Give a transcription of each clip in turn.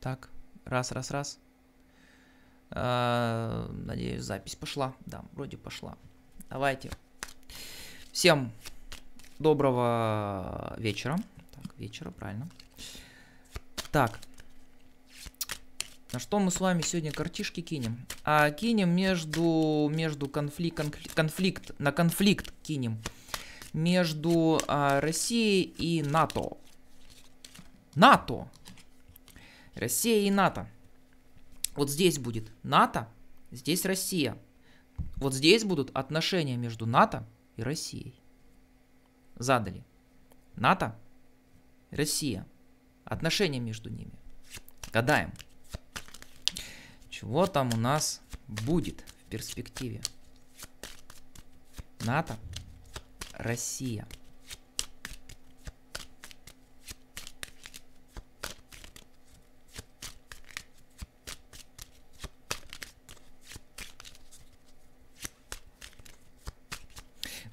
Так, раз, раз, раз. А, надеюсь, запись пошла. Да, вроде пошла. Давайте. Всем доброго вечера. Так, вечера, правильно. Так. На что мы с вами сегодня картишки кинем? А кинем между, между конфликт, конфликт, конфликт, на конфликт кинем между а, Россией и НАТО. НАТО! Россия и НАТО. Вот здесь будет НАТО, здесь Россия. Вот здесь будут отношения между НАТО и Россией. Задали. НАТО, Россия. Отношения между ними. Гадаем. Чего там у нас будет в перспективе? НАТО, Россия.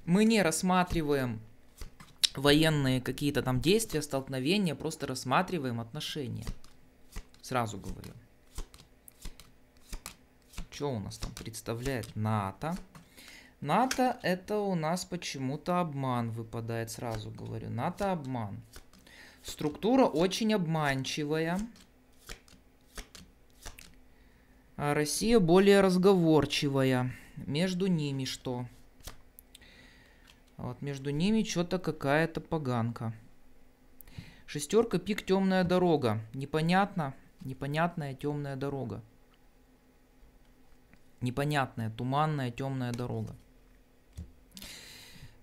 мы не рассматриваем военные какие-то там действия, столкновения, просто рассматриваем отношения. Сразу говорю. Что у нас там представляет НАТО? НАТО это у нас почему-то обман выпадает, сразу говорю. НАТО обман. Структура очень обманчивая. А Россия более разговорчивая. Между ними что? А вот между ними что-то какая-то поганка. Шестерка пик темная дорога. Непонятно. Непонятная темная дорога. Непонятная, туманная темная дорога.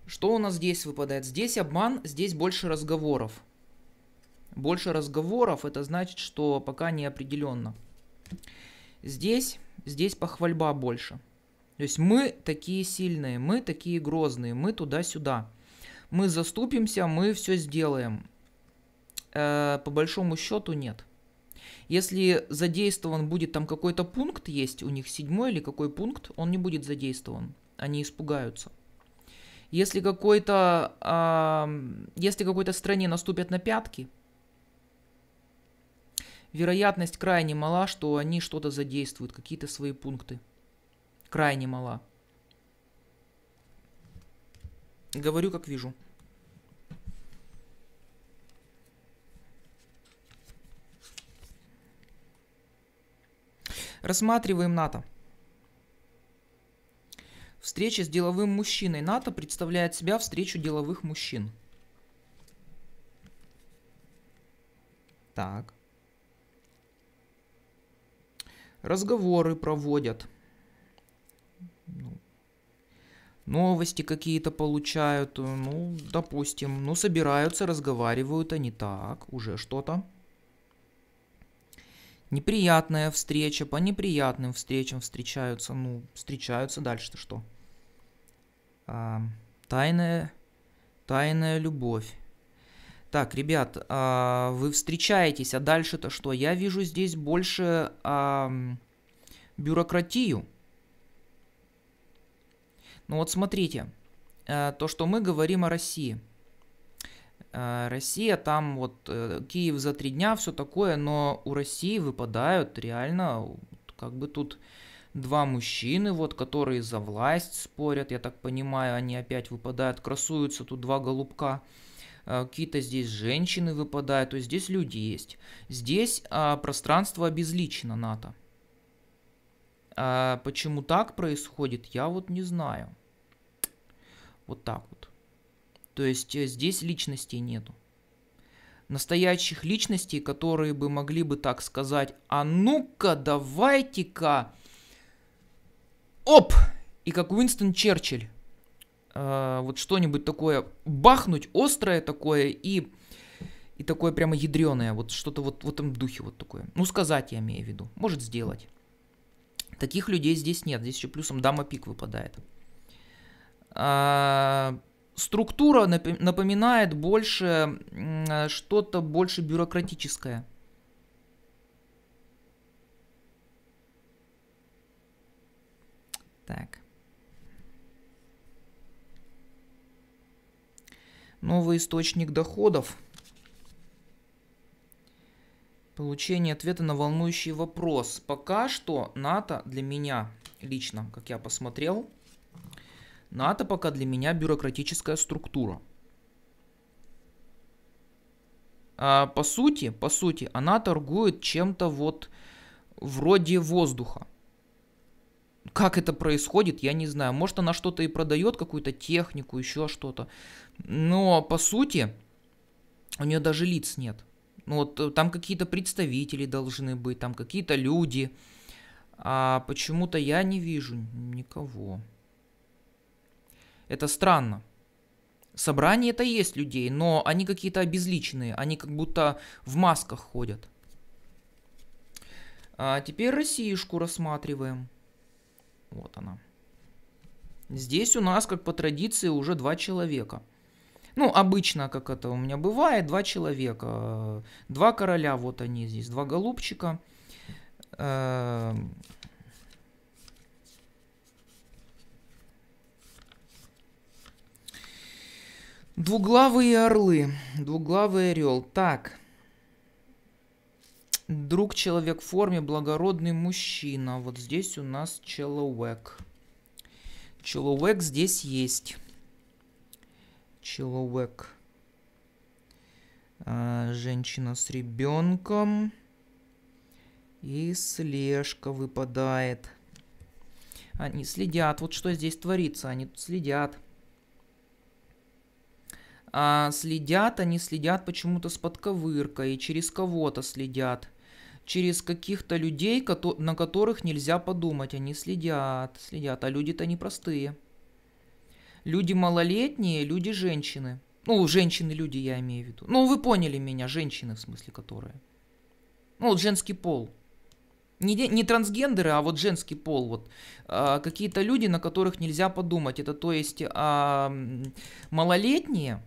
Что у нас здесь выпадает? Здесь обман, здесь больше разговоров. Больше разговоров, это значит, что пока неопределенно. Здесь, здесь похвальба больше. То есть мы такие сильные, мы такие грозные, мы туда-сюда. Мы заступимся, мы все сделаем. Э, по большому счету нет. Если задействован будет там какой-то пункт есть, у них седьмой или какой пункт, он не будет задействован. Они испугаются. Если какой-то, э, если какой-то стране наступят на пятки, вероятность крайне мала, что они что-то задействуют, какие-то свои пункты крайне мала. Говорю, как вижу. Рассматриваем НАТО. Встреча с деловым мужчиной. НАТО представляет себя встречу деловых мужчин. Так. Разговоры проводят. новости какие-то получают, э, ну, допустим, ну, собираются, разговаривают они так, уже что-то. Неприятная встреча, по неприятным встречам встречаются, ну, встречаются дальше-то что? А, тайная, тайная любовь. Так, ребят, а, вы встречаетесь, а дальше-то что? Я вижу здесь больше а, бюрократию ну вот смотрите, э, то, что мы говорим о России. Э, Россия, там вот э, Киев за три дня, все такое, но у России выпадают реально, как бы тут два мужчины, вот, которые за власть спорят, я так понимаю, они опять выпадают, красуются тут два голубка, какие-то здесь женщины выпадают, то есть здесь люди есть. Здесь а, пространство обезличено НАТО. А почему так происходит, я вот не знаю. Вот так вот. То есть э, здесь личностей нету. Настоящих личностей, которые бы могли бы так сказать, а ну-ка, давайте-ка, оп, и как Уинстон Черчилль, э, вот что-нибудь такое бахнуть, острое такое и, и такое прямо ядреное, вот что-то вот в этом духе вот такое. Ну, сказать я имею в виду, может сделать. Таких людей здесь нет. Здесь еще плюсом дама пик выпадает. А, структура напоминает больше что-то больше бюрократическое. Так. Новый источник доходов – Получение ответа на волнующий вопрос. Пока что НАТО для меня лично, как я посмотрел, НАТО пока для меня бюрократическая структура. А по сути, по сути, она торгует чем-то вот вроде воздуха. Как это происходит, я не знаю. Может, она что-то и продает, какую-то технику, еще что-то. Но, по сути, у нее даже лиц нет. Ну вот э, там какие-то представители должны быть, там какие-то люди. А почему-то я не вижу никого. Это странно. Собрание это есть людей, но они какие-то обезличенные, они как будто в масках ходят. А теперь Россиюшку рассматриваем. Вот она. Здесь у нас, как по традиции, уже два человека – ну, обычно, как это у меня бывает, два человека, два короля, вот они здесь, два голубчика. Эм, двуглавые орлы, двуглавый орел. Так, друг человек в форме, благородный мужчина. Вот здесь у нас человек. Человек здесь есть человек. А, женщина с ребенком. И слежка выпадает. Они следят. Вот что здесь творится. Они тут следят. А следят, они следят почему-то с подковыркой. Через кого-то следят. Через каких-то людей, на которых нельзя подумать. Они следят, следят. А люди-то непростые. простые люди малолетние, люди женщины. Ну, женщины-люди я имею в виду. Ну, вы поняли меня, женщины в смысле, которые. Ну, вот женский пол. Не, не трансгендеры, а вот женский пол. Вот. А, какие-то люди, на которых нельзя подумать. Это то есть а, малолетние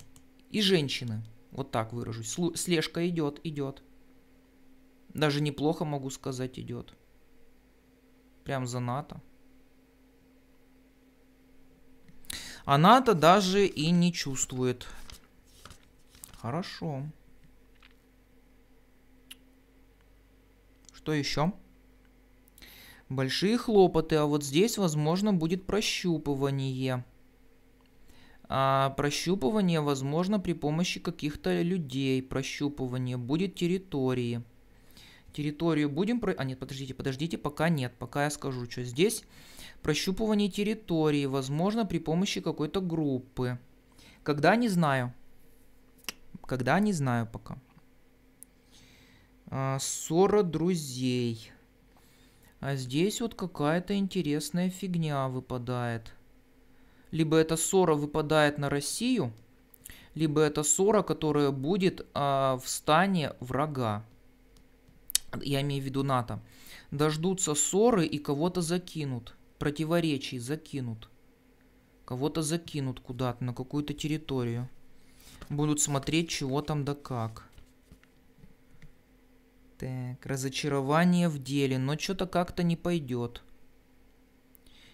и женщины. Вот так выражусь. Слу, слежка идет, идет. Даже неплохо, могу сказать, идет. Прям за НАТО. Она-то даже и не чувствует. Хорошо. Что еще? Большие хлопоты, а вот здесь, возможно, будет прощупывание. А прощупывание, возможно, при помощи каких-то людей. Прощупывание будет территории. Территорию будем... Про... А нет, подождите, подождите, пока нет. Пока я скажу, что здесь Прощупывание территории, возможно, при помощи какой-то группы. Когда, не знаю. Когда, не знаю пока. А, ссора друзей. А здесь вот какая-то интересная фигня выпадает. Либо эта ссора выпадает на Россию, либо это ссора, которая будет а, в стане врага. Я имею в виду НАТО. Дождутся ссоры и кого-то закинут противоречий закинут. Кого-то закинут куда-то, на какую-то территорию. Будут смотреть, чего там да как. Так, разочарование в деле, но что-то как-то не пойдет.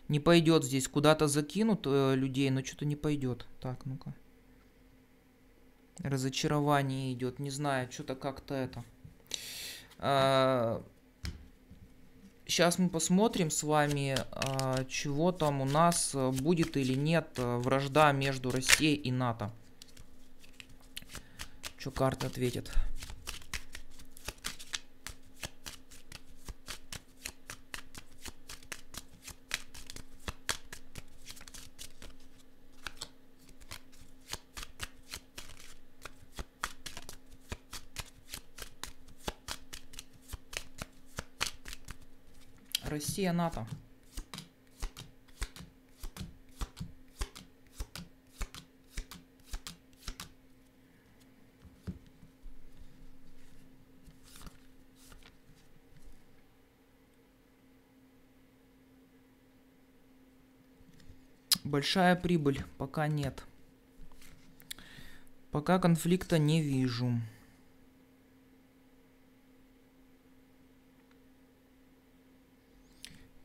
Не пойдет здесь. Куда-то закинут э, людей, но что-то не пойдет. Так, ну-ка. Разочарование идет. Не знаю, что-то как-то это. А, Сейчас мы посмотрим с вами, а, чего там у нас э, будет или нет э, вражда между Россией и НАТО. Что карта ответит? Россия, НАТО. Большая прибыль пока нет. Пока конфликта не вижу.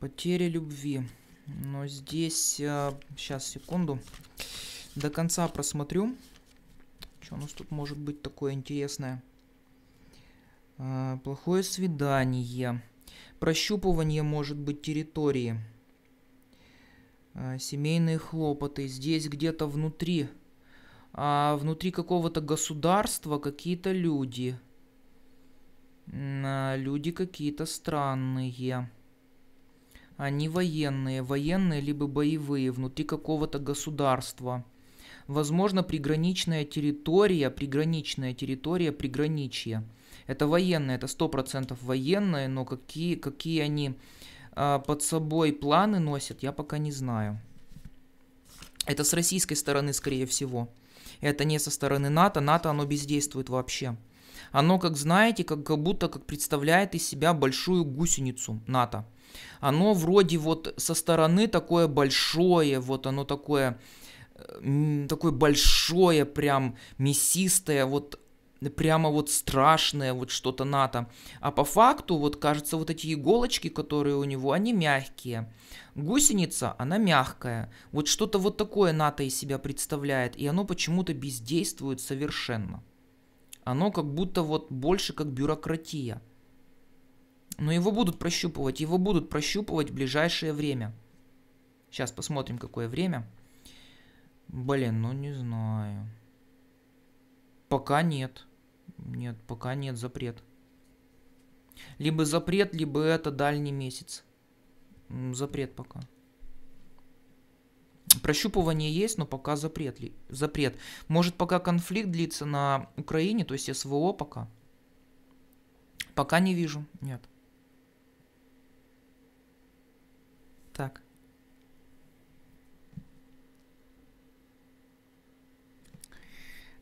Потеря любви. Но здесь... Сейчас, э, секунду. До конца просмотрю. Что у нас тут может быть такое интересное? Э, плохое свидание. Прощупывание, может быть, территории. Э, семейные хлопоты. Здесь где-то внутри. А внутри какого-то государства какие-то люди. А, люди какие-то странные они а военные, военные либо боевые, внутри какого-то государства. Возможно, приграничная территория, приграничная территория, приграничье. Это военные, это сто процентов военные, но какие, какие они э, под собой планы носят, я пока не знаю. Это с российской стороны, скорее всего. Это не со стороны НАТО. НАТО, оно бездействует вообще. Оно, как знаете, как, как будто как представляет из себя большую гусеницу НАТО оно вроде вот со стороны такое большое, вот оно такое, э, такое большое, прям мясистое, вот прямо вот страшное, вот что-то НАТО. А по факту, вот кажется, вот эти иголочки, которые у него, они мягкие. Гусеница, она мягкая. Вот что-то вот такое НАТО из себя представляет, и оно почему-то бездействует совершенно. Оно как будто вот больше как бюрократия. Но его будут прощупывать, его будут прощупывать в ближайшее время. Сейчас посмотрим, какое время. Блин, ну не знаю. Пока нет. Нет, пока нет запрет. Либо запрет, либо это дальний месяц. Запрет пока. Прощупывание есть, но пока запрет. ли? запрет. Может пока конфликт длится на Украине, то есть СВО пока. Пока не вижу, нет.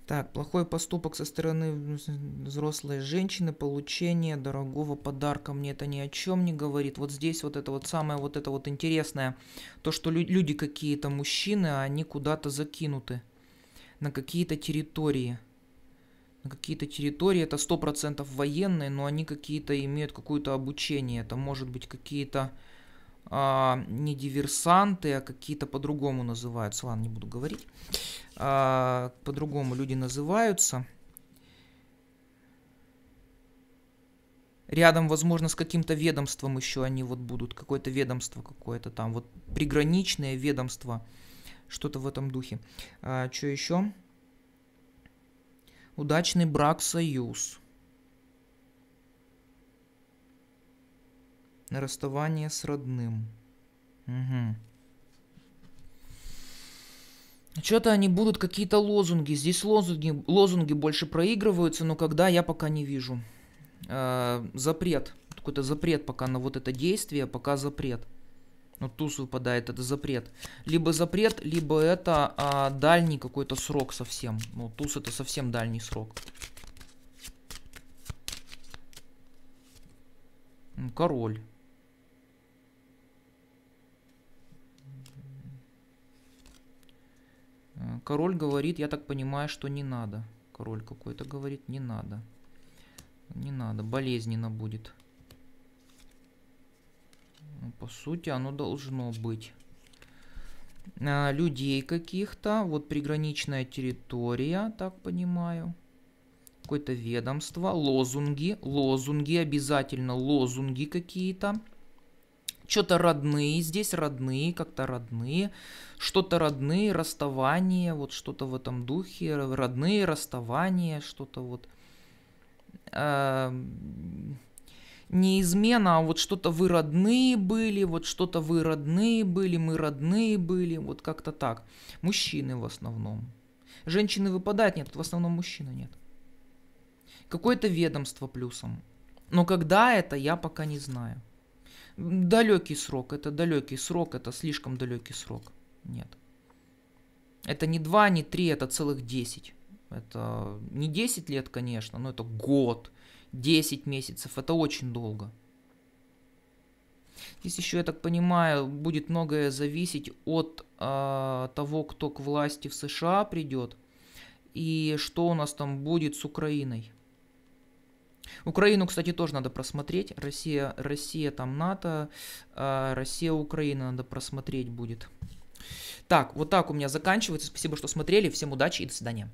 Так, плохой поступок со стороны взрослой женщины, получение дорогого подарка, мне это ни о чем не говорит. Вот здесь вот это вот самое вот это вот интересное, то, что лю- люди какие-то, мужчины, а они куда-то закинуты на какие-то территории. На какие-то территории, это сто процентов военные, но они какие-то имеют какое-то обучение, это может быть какие-то а, не диверсанты, а какие-то по-другому называются. Ладно, не буду говорить. А, по-другому люди называются. Рядом, возможно, с каким-то ведомством еще они вот будут. Какое-то ведомство какое-то там. Вот приграничное ведомство. Что-то в этом духе. А, что еще? Удачный брак-союз. Расставание с родным. Угу. Что-то они будут какие-то лозунги. Здесь лозунги, лозунги больше проигрываются, но когда я пока не вижу. Э, запрет. Какой-то запрет пока на вот это действие, пока запрет. Ну, туз выпадает, это запрет. Либо запрет, либо это а, дальний какой-то срок совсем. Ну, туз это совсем дальний срок. Король. Король говорит, я так понимаю, что не надо. Король какой-то говорит, не надо. Не надо, болезненно будет. Ну, по сути, оно должно быть. А, людей каких-то. Вот приграничная территория, так понимаю. Какое-то ведомство. Лозунги. Лозунги, обязательно лозунги какие-то. Что-то родные здесь, родные, как-то родные. Что-то родные, расставание, вот что-то в этом духе. Родные, расставание, что-то вот... Э, не измена, а вот что-то вы родные были, вот что-то вы родные были, мы родные были, вот как-то так. Мужчины в основном. Женщины выпадать нет, в основном мужчины нет. Какое-то ведомство плюсом. Но когда это, я пока не знаю. Далекий срок, это далекий срок, это слишком далекий срок. Нет. Это не 2, не 3, это целых 10. Это не 10 лет, конечно, но это год, 10 месяцев, это очень долго. Здесь еще, я так понимаю, будет многое зависеть от э, того, кто к власти в США придет и что у нас там будет с Украиной. Украину, кстати, тоже надо просмотреть. Россия, Россия там НАТО, а, Россия, Украина надо просмотреть будет. Так, вот так у меня заканчивается. Спасибо, что смотрели. Всем удачи и до свидания.